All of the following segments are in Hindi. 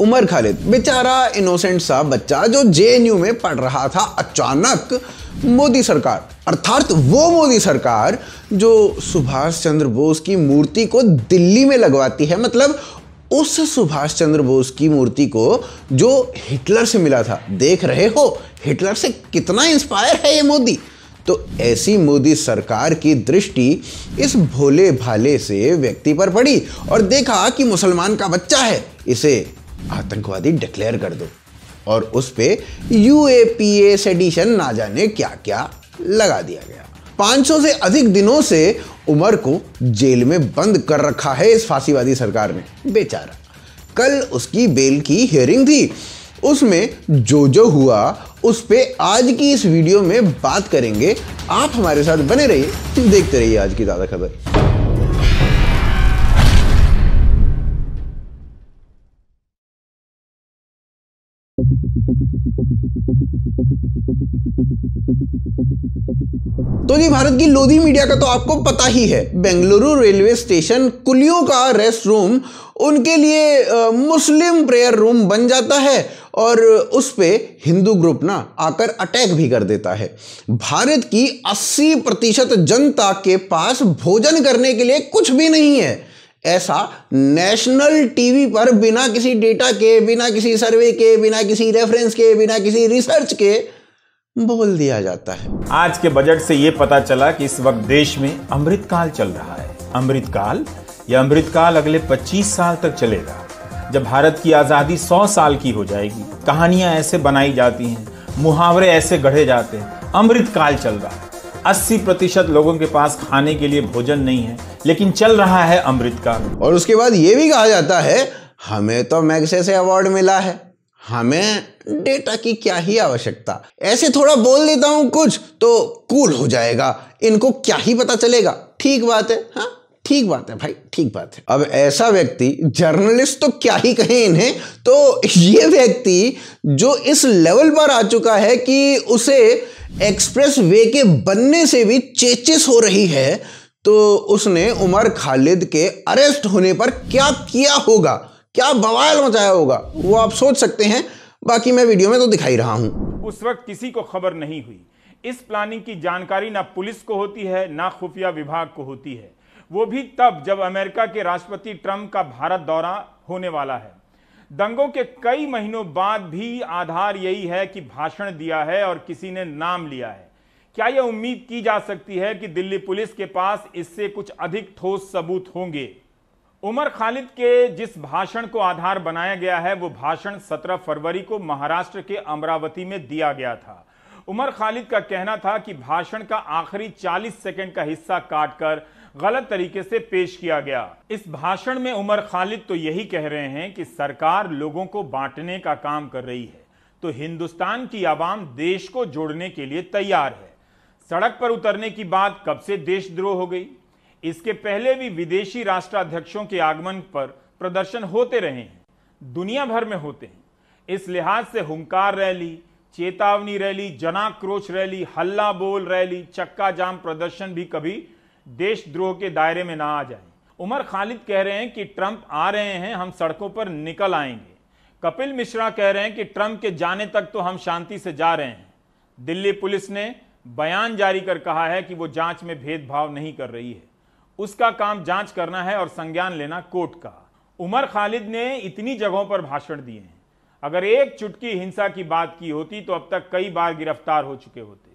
उमर खालिद बेचारा इनोसेंट सा बच्चा जो जे में पढ़ रहा था अचानक मोदी सरकार अर्थात वो मोदी सरकार जो सुभाष चंद्र बोस की मूर्ति को दिल्ली में लगवाती है मतलब उस सुभाष चंद्र बोस की मूर्ति को जो हिटलर से मिला था देख रहे हो हिटलर से कितना इंस्पायर है ये मोदी तो ऐसी मोदी सरकार की दृष्टि इस भोले भाले से व्यक्ति पर पड़ी और देखा कि मुसलमान का बच्चा है इसे आतंकवादी डिक्लेयर कर दो और उस पे यू ए सेडिशन ना जाने क्या क्या लगा दिया गया 500 से अधिक दिनों से उमर को जेल में बंद कर रखा है इस फांसीवादी सरकार ने बेचारा कल उसकी बेल की हियरिंग थी उसमें जो जो हुआ उस पे आज की इस वीडियो में बात करेंगे आप हमारे साथ बने रहिए देखते रहिए आज की ज़्यादा खबर तो जी भारत की लोधी मीडिया का तो आपको पता ही है बेंगलुरु रेलवे स्टेशन कुलियों का रेस्ट रूम उनके लिए मुस्लिम प्रेयर रूम बन जाता है और उस पर हिंदू ग्रुप ना आकर अटैक भी कर देता है भारत की 80 प्रतिशत जनता के पास भोजन करने के लिए कुछ भी नहीं है ऐसा नेशनल टीवी पर बिना किसी डेटा के बिना किसी सर्वे के बिना किसी रेफरेंस के बिना किसी रिसर्च के बोल दिया जाता है आज के बजट से ये पता चला कि इस वक्त देश में अमृतकाल चल रहा है अमृतकाल या अमृतकाल अगले 25 साल तक चलेगा जब भारत की आज़ादी 100 साल की हो जाएगी कहानियां ऐसे बनाई जाती हैं मुहावरे ऐसे गढ़े जाते हैं अमृतकाल चल रहा है अस्सी प्रतिशत लोगों के पास खाने के लिए भोजन नहीं है लेकिन चल रहा है अमृत का और उसके बाद ये भी कहा जाता है हमें तो मैगसे से अवार्ड मिला है हमें डेटा की क्या ही आवश्यकता ऐसे थोड़ा बोल देता हूं कुछ तो कूल हो जाएगा इनको क्या ही पता चलेगा ठीक बात है हा? ठीक बात है भाई ठीक बात है अब ऐसा व्यक्ति जर्नलिस्ट तो क्या ही कहें इन्हें तो ये व्यक्ति जो इस लेवल पर आ चुका है कि उसे एक्सप्रेस वे के बनने से भी चेचिस हो रही है तो उसने उमर खालिद के अरेस्ट होने पर क्या किया होगा क्या बवाल मचाया होगा वो आप सोच सकते हैं बाकी मैं वीडियो में तो दिखाई रहा हूं उस वक्त किसी को खबर नहीं हुई इस प्लानिंग की जानकारी ना पुलिस को होती है ना खुफिया विभाग को होती है वो भी तब जब अमेरिका के राष्ट्रपति ट्रंप का भारत दौरा होने वाला है दंगों के कई महीनों बाद भी आधार यही है कि भाषण दिया है और किसी ने नाम लिया है क्या यह उम्मीद की जा सकती है कि दिल्ली पुलिस के पास इससे कुछ अधिक ठोस सबूत होंगे उमर खालिद के जिस भाषण को आधार बनाया गया है वो भाषण 17 फरवरी को महाराष्ट्र के अमरावती में दिया गया था उमर खालिद का कहना था कि भाषण का आखिरी 40 सेकंड का हिस्सा काटकर गलत तरीके से पेश किया गया इस भाषण में उमर खालिद तो यही कह रहे हैं कि सरकार लोगों को बांटने का काम कर रही है तो हिंदुस्तान की आवाम देश को जोड़ने के लिए तैयार है सड़क पर उतरने की बात कब से देशद्रोह हो गई इसके पहले भी विदेशी राष्ट्राध्यक्षों के आगमन पर प्रदर्शन होते रहे हैं दुनिया भर में होते हैं इस लिहाज से हुंकार रैली चेतावनी रैली जनाक्रोश रैली हल्ला बोल रैली चक्का जाम प्रदर्शन भी कभी देशद्रोह के दायरे में ना आ जाए उमर खालिद कह रहे हैं कि ट्रंप आ रहे हैं हम सड़कों पर निकल आएंगे कपिल मिश्रा कह रहे हैं कि ट्रंप के जाने तक तो हम शांति से जा रहे हैं दिल्ली पुलिस ने बयान जारी कर कहा है कि वो जांच में भेदभाव नहीं कर रही है उसका काम जांच करना है और संज्ञान लेना कोर्ट का उमर खालिद ने इतनी जगहों पर भाषण दिए हैं अगर एक चुटकी हिंसा की बात की होती तो अब तक कई बार गिरफ्तार हो चुके होते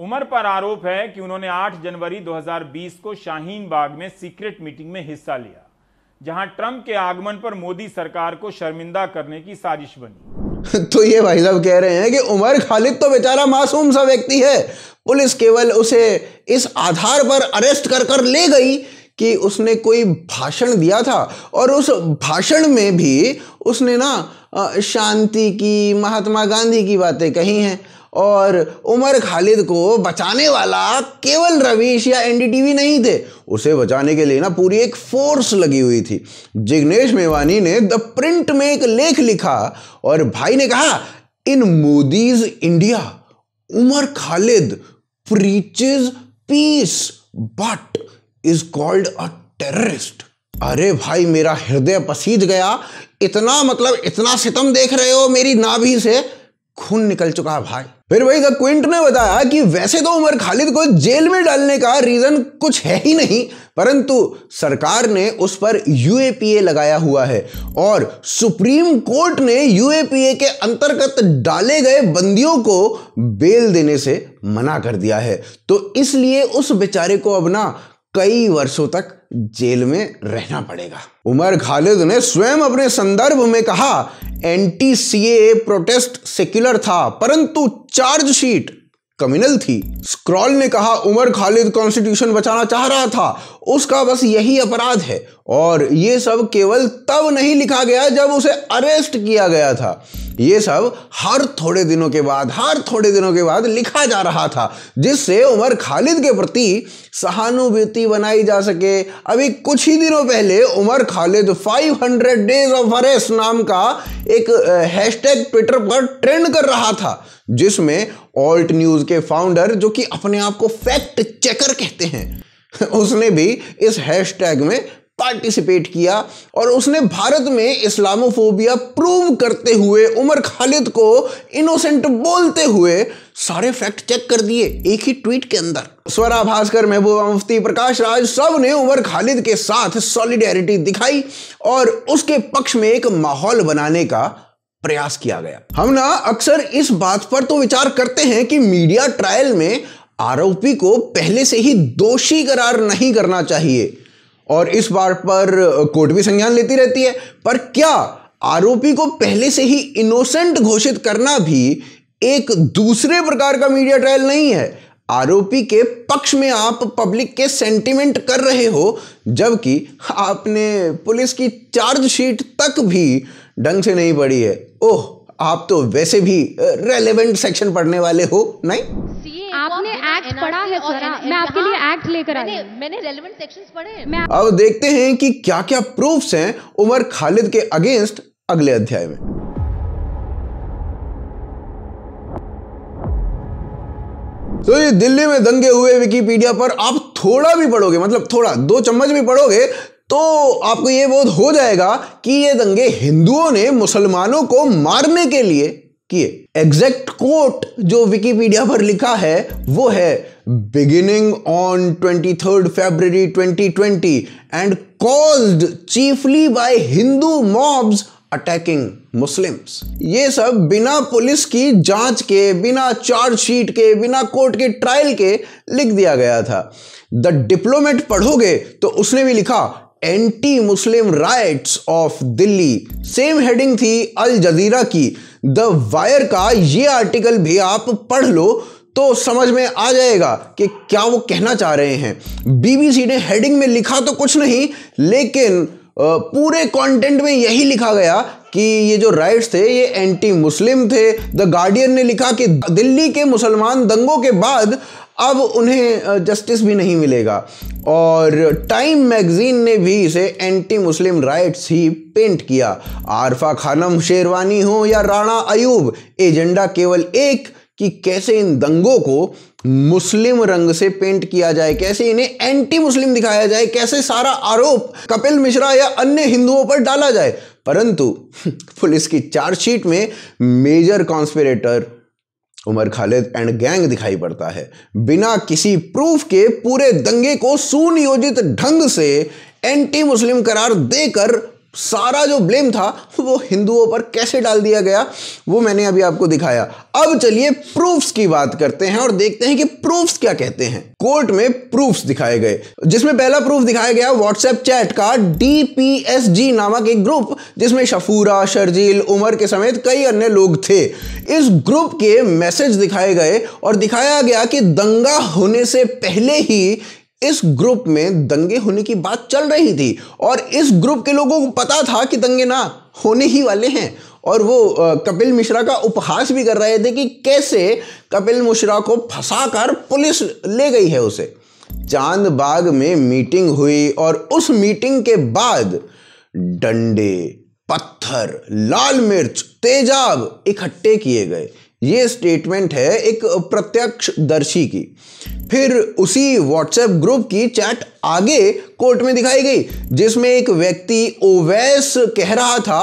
उमर पर आरोप है कि उन्होंने 8 जनवरी 2020 को शाहीन बाग में सीक्रेट मीटिंग में हिस्सा लिया जहां ट्रंप के आगमन पर मोदी सरकार को शर्मिंदा करने की साजिश बनी तो ये भाई साहब कह रहे हैं कि उमर खालिद तो बेचारा मासूम सा व्यक्ति है पुलिस केवल उसे इस आधार पर अरेस्ट कर कर ले गई कि उसने कोई भाषण दिया था और उस भाषण में भी उसने ना शांति की महात्मा गांधी की बातें कही हैं और उमर खालिद को बचाने वाला केवल रवीश या एनडीटीवी नहीं थे उसे बचाने के लिए ना पूरी एक फोर्स लगी हुई थी जिग्नेश मेवानी ने द प्रिंट में एक लेख लिखा और भाई ने कहा in Modi's India Umar Khalid preaches peace but is called a terrorist अरे भाई मेरा हृदय पसीज गया इतना मतलब इतना सितम देख रहे हो मेरी नाभि से खून निकल चुका है भाई फिर वही द क्विंट ने बताया कि वैसे तो उमर खालिद को जेल में डालने का रीजन कुछ है ही नहीं परंतु सरकार ने उस पर यूएपीए लगाया हुआ है और सुप्रीम कोर्ट ने यूएपीए के अंतर्गत डाले गए बंदियों को बेल देने से मना कर दिया है तो इसलिए उस बेचारे को अब ना कई वर्षों तक जेल में रहना पड़ेगा उमर खालिद ने स्वयं अपने संदर्भ में कहा एंटी सी प्रोटेस्ट सेक्युलर था परंतु चार्जशीट कम्युनल थी स्क्रॉल ने कहा उमर खालिद कॉन्स्टिट्यूशन बचाना चाह रहा था उसका बस यही अपराध है और ये सब केवल तब नहीं लिखा गया जब उसे अरेस्ट किया गया था ये सब हर थोड़े दिनों के बाद हर थोड़े दिनों के बाद लिखा जा रहा था जिससे उमर खालिद के प्रति सहानुभूति बनाई जा सके अभी कुछ ही दिनों पहले Umar Khalid 500 days of arrest नाम का एक हैशटैग ट्विटर पर ट्रेंड कर रहा था जिसमें ऑल्ट न्यूज़ के फाउंडर जो कि अपने आप को फैक्ट चेकर कहते हैं उसने भी इस हैशटैग में पार्टिसिपेट किया और उसने भारत में इस्लामोफोबिया प्रूव करते हुए उमर खालिद को इनोसेंट बोलते हुए सारे फैक्ट चेक कर दिए एक ही ट्वीट के अंदर स्वरा भास्कर महबूबा मुफ्ती प्रकाश राज सब ने उमर खालिद के साथ सॉलिडेरिटी दिखाई और उसके पक्ष में एक माहौल बनाने का प्रयास किया गया हम ना अक्सर इस बात पर तो विचार करते हैं कि मीडिया ट्रायल में आरोपी को पहले से ही दोषी करार नहीं करना चाहिए और इस बात पर कोर्ट भी संज्ञान लेती रहती है पर क्या आरोपी को पहले से ही इनोसेंट घोषित करना भी एक दूसरे प्रकार का मीडिया ट्रायल नहीं है आरोपी के पक्ष में आप पब्लिक के सेंटिमेंट कर रहे हो जबकि आपने पुलिस की चार्जशीट तक भी ढंग से नहीं पढ़ी है ओह आप तो वैसे भी रेलेवेंट सेक्शन पढ़ने वाले हो नहीं एक्ट पढ़ा है सर मैं आपके हाँ, लिए एक्ट लेकर आई मैंने रेलिवेंट सेक्शंस पढ़े मैं अब देखते हैं कि क्या क्या प्रूफ्स हैं उमर खालिद के अगेंस्ट अगले अध्याय में तो ये दिल्ली में दंगे हुए विकीपीडिया पर आप थोड़ा भी पढ़ोगे मतलब थोड़ा दो चम्मच भी पढ़ोगे तो आपको ये बोध हो जाएगा कि ये दंगे हिंदुओं ने मुसलमानों को मारने के लिए किए एग्जैक्ट कोट जो विकीपीडिया पर लिखा है वो है beginning on twenty third February twenty twenty and caused chiefly by Hindu mobs attacking Muslims ये सब बिना पुलिस की जांच के बिना चार्जशीट के बिना कोर्ट के ट्रायल के लिख दिया गया था द डिप्लोमेट पढ़ोगे तो उसने भी लिखा anti Muslim riots of Delhi same heading थी अल जजीरा की द वायर का ये आर्टिकल भी आप पढ़ लो तो समझ में आ जाएगा कि क्या वो कहना चाह रहे हैं बीबीसी ने हेडिंग में लिखा तो कुछ नहीं लेकिन पूरे कंटेंट में यही लिखा गया कि ये जो राइट्स थे ये एंटी मुस्लिम थे द गार्डियन ने लिखा कि दिल्ली के मुसलमान दंगों के बाद अब उन्हें जस्टिस भी नहीं मिलेगा और टाइम मैगजीन ने भी इसे एंटी मुस्लिम राइट्स ही पेंट किया आरफा खानम शेरवानी हो या राणा अयूब एजेंडा केवल एक कि कैसे इन दंगों को मुस्लिम रंग से पेंट किया जाए कैसे इन्हें एंटी मुस्लिम दिखाया जाए कैसे सारा आरोप कपिल मिश्रा या अन्य हिंदुओं पर डाला जाए परंतु पुलिस की चार्जशीट में major conspirator Umar Khalid and gang दिखाई पड़ता है बिना किसी प्रूफ के पूरे दंगे को सुनियोजित ढंग से एंटी मुस्लिम करार देकर सारा जो ब्लेम था वो हिंदुओं पर कैसे डाल दिया गया वो मैंने अभी आपको दिखाया अब चलिए प्रूफ्स की बात करते हैं और देखते हैं कि प्रूफ्स क्या कहते हैं कोर्ट में प्रूफ्स दिखाए गए जिसमें पहला प्रूफ दिखाया गया व्हाट्सएप चैट का डीपीएसजी नामक एक ग्रुप जिसमें शफूरा शर्जील उमर के समेत कई अन्य लोग थे इस ग्रुप के मैसेज दिखाए गए और दिखाया गया कि दंगा होने से पहले ही इस ग्रुप में दंगे होने की बात चल रही थी और इस ग्रुप के लोगों को पता था कि दंगे ना होने ही वाले हैं और वो कपिल मिश्रा का उपहास भी कर रहे थे कि कैसे कपिल मिश्रा को फंसाकर पुलिस ले गई है उसे चांदबाग में मीटिंग हुई और उस मीटिंग के बाद डंडे पत्थर लाल मिर्च तेजाब इकट्ठे किए गए ये स्टेटमेंट है एक प्रत्यक्ष दर्शी की फिर उसी व्हाट्सएप ग्रुप की चैट आगे कोर्ट में दिखाई गई जिसमें एक व्यक्ति ओवैस कह रहा था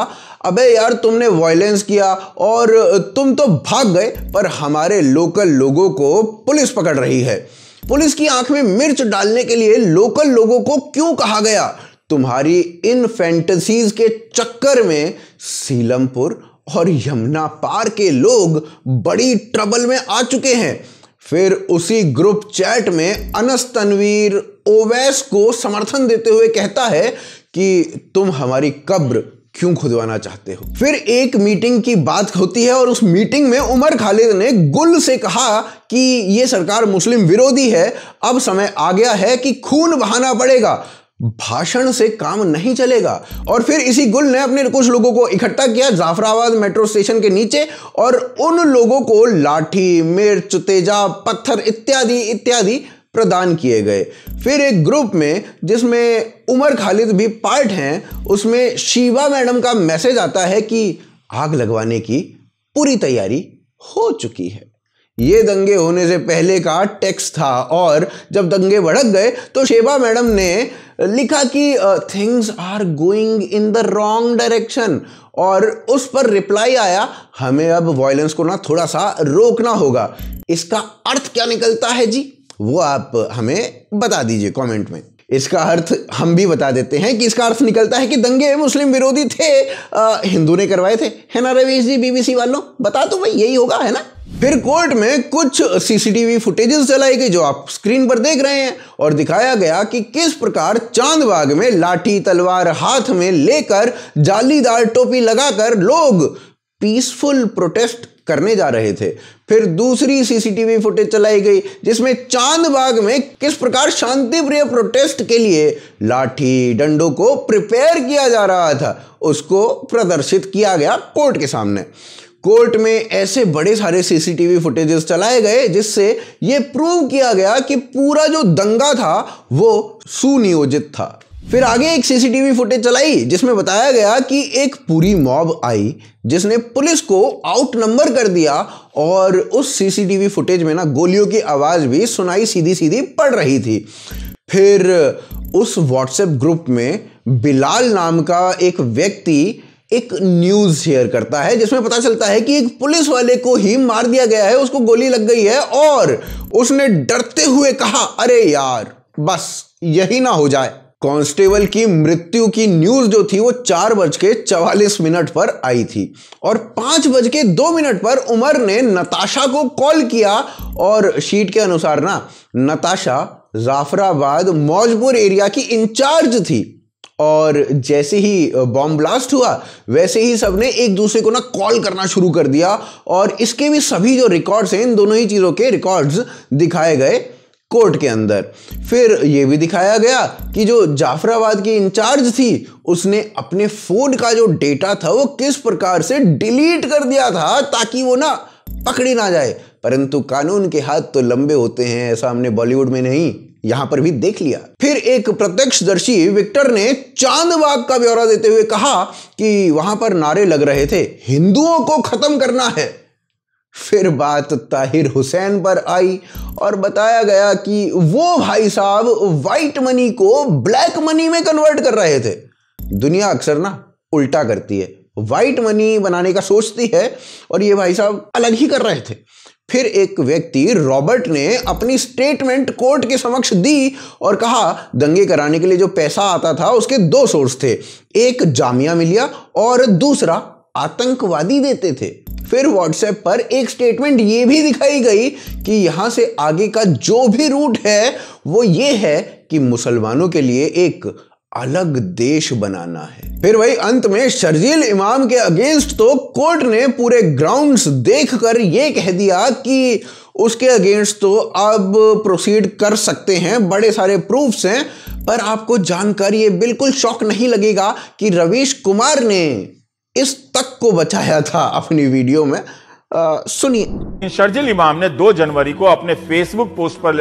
अबे यार तुमने वायलेंस किया और तुम तो भाग गए पर हमारे लोकल लोगों को पुलिस पकड़ रही है पुलिस की आंख में मिर्च डालने के लिए लोकल लोगों को क्यों कहा गया तुम्हारी इन फैंटसीज के चक्कर में सीलमपुर और यमुना पार के लोग बड़ी ट्रबल में आ चुके हैं फिर उसी ग्रुप चैट में अनस तनवीर ओवैस को समर्थन देते हुए कहता है कि तुम हमारी कब्र क्यों खुदवाना चाहते हो फिर एक मीटिंग की बात होती है और उस मीटिंग में उमर खालिद ने गुल से कहा कि ये सरकार मुस्लिम विरोधी है अब समय आ गया है कि खून बहाना पड़ेगा भाषण से काम नहीं चलेगा और फिर इसी गुल ने अपने कुछ लोगों को इकट्ठा किया जाफराबाद मेट्रो स्टेशन के नीचे और उन लोगों को लाठी मिर्च तेजा पत्थर इत्यादि इत्यादि प्रदान किए गए फिर एक ग्रुप में जिसमें उमर खालिद भी पार्ट हैं उसमें शिवा मैडम का मैसेज आता है कि आग लगवाने की पूरी तैयारी हो चुकी है ये दंगे होने से पहले का टेक्स्ट था और जब दंगे भड़क गए तो शेबा मैडम ने लिखा कि things are going in the wrong direction और उस पर रिप्लाई आया हमें अब वॉयलेंस को ना थोड़ा सा रोकना होगा इसका अर्थ क्या निकलता है जी वो आप हमें बता दीजिए कमेंट में इसका अर्थ हम भी बता देते हैं कि इसका अर्थ निकलता है कि दंगे मुस्लिम विरोधी थे हिंदू ने करवाए थे है ना रवीश जी बीबीसी वालों बता दो तो भाई यही होगा है ना फिर कोर्ट में कुछ सीसीटीवी फुटेजेस चलाई गई जो आप स्क्रीन पर देख रहे हैं और दिखाया गया कि किस प्रकार चांदबाग में लाठी तलवार हाथ में लेकर जालीदार टोपी लगाकर लोग पीसफुल प्रोटेस्ट करने जा रहे थे फिर दूसरी सीसीटीवी फुटेज चलाई गई जिसमें चांदबाग में किस प्रकार शांति प्रिय प्रोटेस्ट के लिए लाठी डंडों को प्रिपेयर किया जा रहा था उसको प्रदर्शित किया गया कोर्ट के सामने कोर्ट में ऐसे बड़े सारे सीसीटीवी फुटेजेस चलाए गए जिससे ये प्रूव किया गया कि पूरा जो दंगा था वो सुनियोजित था फिर आगे एक सीसीटीवी फुटेज चलाई जिसमें बताया गया कि एक पूरी मॉब आई जिसने पुलिस को आउट नंबर कर दिया और उस सीसीटीवी फुटेज में ना गोलियों की आवाज़ भी सुनाई सीधी सीधी पड़ रही थी फिर उस व्हाट्सएप ग्रुप में बिलाल नाम का एक व्यक्ति एक न्यूज शेयर करता है जिसमें पता चलता है कि एक पुलिस वाले को ही मार दिया गया है उसको गोली लग गई है और उसने डरते हुए कहा अरे यार बस यही ना हो जाए कांस्टेबल की मृत्यु की न्यूज जो थी वो चार बज के चवालीस मिनट पर आई थी और पांच बज के दो मिनट पर उमर ने नताशा को कॉल किया और शीट के अनुसार ना नताशा जाफराबाद मौजपुर एरिया की इंचार्ज थी और जैसे ही बॉम्ब ब्लास्ट हुआ वैसे ही सबने एक दूसरे को ना कॉल करना शुरू कर दिया और इसके भी सभी जो रिकॉर्ड्स हैं इन दोनों ही चीज़ों के रिकॉर्ड्स दिखाए गए कोर्ट के अंदर फिर ये भी दिखाया गया कि जो जाफराबाद की इंचार्ज थी उसने अपने फ़ोन का जो डेटा था वो किस प्रकार से डिलीट कर दिया था ताकि वो ना पकड़ी ना जाए परंतु कानून के हाथ तो लंबे होते हैं ऐसा हमने बॉलीवुड में नहीं यहां पर भी देख लिया फिर एक प्रत्यक्षदर्शी विक्टर ने चांदबाग का ब्यौरा देते हुए कहा कि वहां पर नारे लग रहे थे हिंदुओं को खत्म करना है फिर बात ताहिर हुसैन पर आई और बताया गया कि वो भाई साहब वाइट मनी को ब्लैक मनी में कन्वर्ट कर रहे थे दुनिया अक्सर ना उल्टा करती है वाइट मनी बनाने का सोचती है और ये भाई साहब अलग ही कर रहे थे फिर एक व्यक्ति रॉबर्ट ने अपनी स्टेटमेंट कोर्ट के समक्ष दी और कहा दंगे कराने के लिए जो पैसा आता था उसके दो सोर्स थे एक जामिया मिलिया और दूसरा आतंकवादी देते थे फिर व्हाट्सएप पर एक स्टेटमेंट ये भी दिखाई गई कि यहां से आगे का जो भी रूट है वो ये है कि मुसलमानों के लिए एक अलग देश बनाना है फिर वही अंत में शर्जील इमाम के अगेंस्ट तो कोर्ट ने पूरे ग्राउंड्स देखकर यह कह दिया कि उसके अगेंस्ट तो अब प्रोसीड कर सकते हैं बड़े सारे प्रूफ्स हैं पर आपको जानकर ये बिल्कुल शौक नहीं लगेगा कि रवीश कुमार ने इस तक को बचाया था अपनी वीडियो में सुनिए शर्जिल इमाम ने 2 जनवरी को अपने फेसबुक पोस्ट पर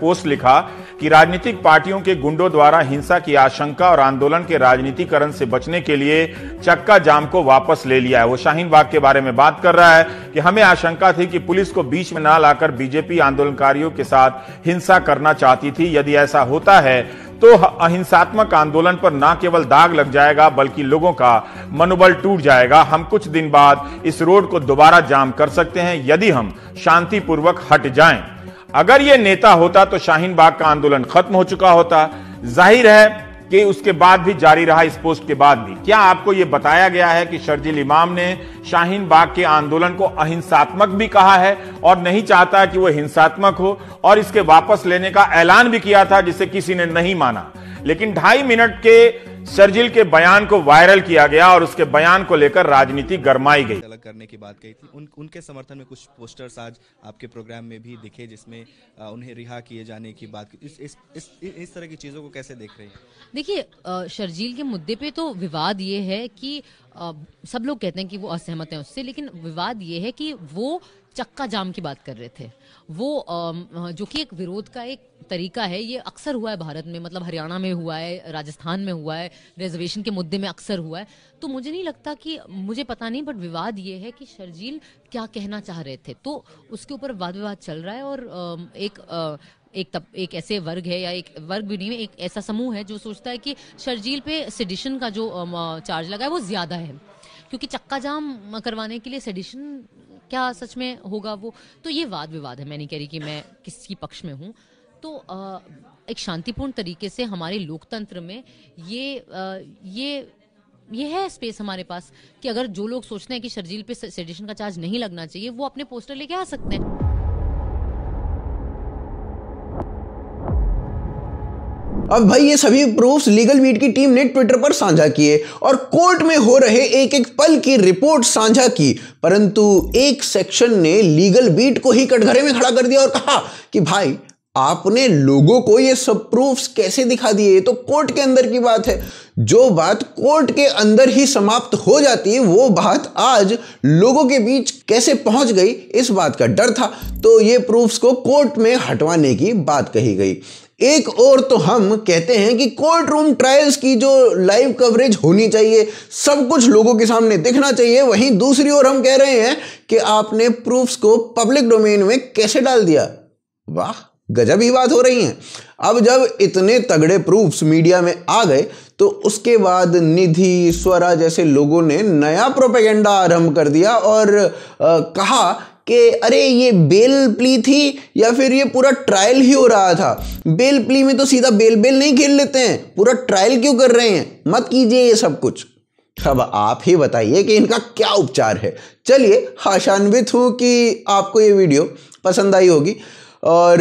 पोस्ट लिखा कि राजनीतिक पार्टियों के गुंडों द्वारा हिंसा की आशंका और आंदोलन के राजनीतिकरण से बचने के लिए चक्का जाम को वापस ले लिया है वो शाहीन बाग के बारे में बात कर रहा है कि हमें आशंका थी कि पुलिस को बीच में ना लाकर बीजेपी आंदोलनकारियों के साथ हिंसा करना चाहती थी यदि ऐसा होता है तो अहिंसात्मक आंदोलन पर ना केवल दाग लग जाएगा बल्कि लोगों का मनोबल टूट जाएगा हम कुछ दिन बाद इस रोड को दोबारा जाम कर सकते हैं यदि हम शांतिपूर्वक हट जाएं। अगर ये नेता होता तो शाहीन बाग का आंदोलन खत्म हो चुका होता जाहिर है कि उसके बाद भी जारी रहा इस पोस्ट के बाद भी क्या आपको यह बताया गया है कि शर्जिल इमाम ने शाहीन बाग के आंदोलन को अहिंसात्मक भी कहा है और नहीं चाहता कि वह हिंसात्मक हो और इसके वापस लेने का ऐलान भी किया था जिसे किसी ने नहीं माना लेकिन ढाई मिनट के शर्जिल के बयान को वायरल किया गया और उसके बयान को लेकर राजनीति गरमाई गई अलग करने की बात कही थी उन, उनके समर्थन में कुछ पोस्टर्स आज आपके प्रोग्राम में भी दिखे जिसमें उन्हें रिहा किए जाने की बात इस इस, इस, इस तरह की चीजों को कैसे देख रहे हैं देखिए शर्जील के मुद्दे पे तो विवाद ये है कि सब लोग कहते हैं कि वो असहमत है उससे लेकिन विवाद ये है कि वो चक्का जाम की बात कर रहे थे वो जो कि एक विरोध का एक तरीका है ये अक्सर हुआ है भारत में मतलब हरियाणा में हुआ है राजस्थान में हुआ है रिजर्वेशन के मुद्दे में अक्सर हुआ है तो मुझे नहीं लगता कि मुझे पता नहीं बट विवाद ये है कि शर्जील क्या कहना चाह रहे थे तो उसके ऊपर वाद विवाद चल रहा है और एक एक तब एक ऐसे वर्ग है या एक वर्ग भी नहीं एक ऐसा समूह है जो सोचता है कि शर्जील पे सेडिशन का जो चार्ज लगा है वो ज्यादा है क्योंकि चक्का जाम करवाने के लिए सेडिशन क्या सच में होगा वो तो ये वाद विवाद है मैं नहीं कह रही कि मैं किसकी पक्ष में हूँ तो आ, एक शांतिपूर्ण तरीके से हमारे लोकतंत्र में ये आ, ये ये है स्पेस हमारे पास कि अगर जो लोग सोचते हैं कि शर्जील पे सेडिशन का चार्ज नहीं लगना चाहिए वो अपने पोस्टर लेके आ सकते हैं अब भाई ये सभी प्रूफ्स लीगल बीट की टीम ने ट्विटर पर साझा किए और कोर्ट में हो रहे एक एक पल की रिपोर्ट साझा की परंतु एक सेक्शन ने लीगल बीट को ही कटघरे में खड़ा कर दिया और कहा कि भाई आपने लोगों को ये सब प्रूफ्स कैसे दिखा दिए तो कोर्ट के अंदर की बात है जो बात कोर्ट के अंदर ही समाप्त हो जाती है वो बात आज लोगों के बीच कैसे पहुंच गई इस बात का डर था तो ये प्रूफ्स को कोर्ट में हटवाने की बात कही गई एक और तो हम कहते हैं कि कोर्ट रूम ट्रायल्स की जो लाइव कवरेज होनी चाहिए सब कुछ लोगों के सामने दिखना चाहिए वहीं दूसरी ओर हम कह रहे हैं कि आपने प्रूफ्स को पब्लिक डोमेन में कैसे डाल दिया वाह गजब ही बात हो रही है अब जब इतने तगड़े प्रूफ्स मीडिया में आ गए तो उसके बाद निधि स्वरा जैसे लोगों ने नया प्रोपेगेंडा आरंभ कर दिया और आ, कहा कि अरे ये बेल प्ली थी या फिर ये पूरा ट्रायल ही हो रहा था बेल प्ली में तो सीधा बेल बेल नहीं खेल लेते हैं पूरा ट्रायल क्यों कर रहे हैं मत कीजिए ये सब कुछ अब आप ही बताइए कि इनका क्या उपचार है चलिए आशान्वित हूँ कि आपको ये वीडियो पसंद आई होगी और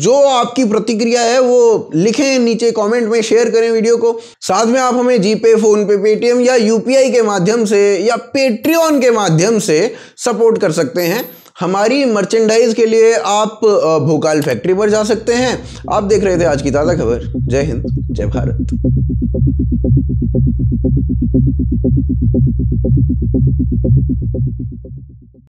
जो आपकी प्रतिक्रिया है वो लिखें नीचे कमेंट में शेयर करें वीडियो को साथ में आप हमें जीपे फ़ोनपे पेटीएम या यूपीआई के माध्यम से या पेट्रियन के माध्यम से सपोर्ट कर सकते हैं हमारी मर्चेंडाइज के लिए आप भोकाल फैक्ट्री पर जा सकते हैं आप देख रहे थे आज की ताज़ा खबर जय हिंद जय भारत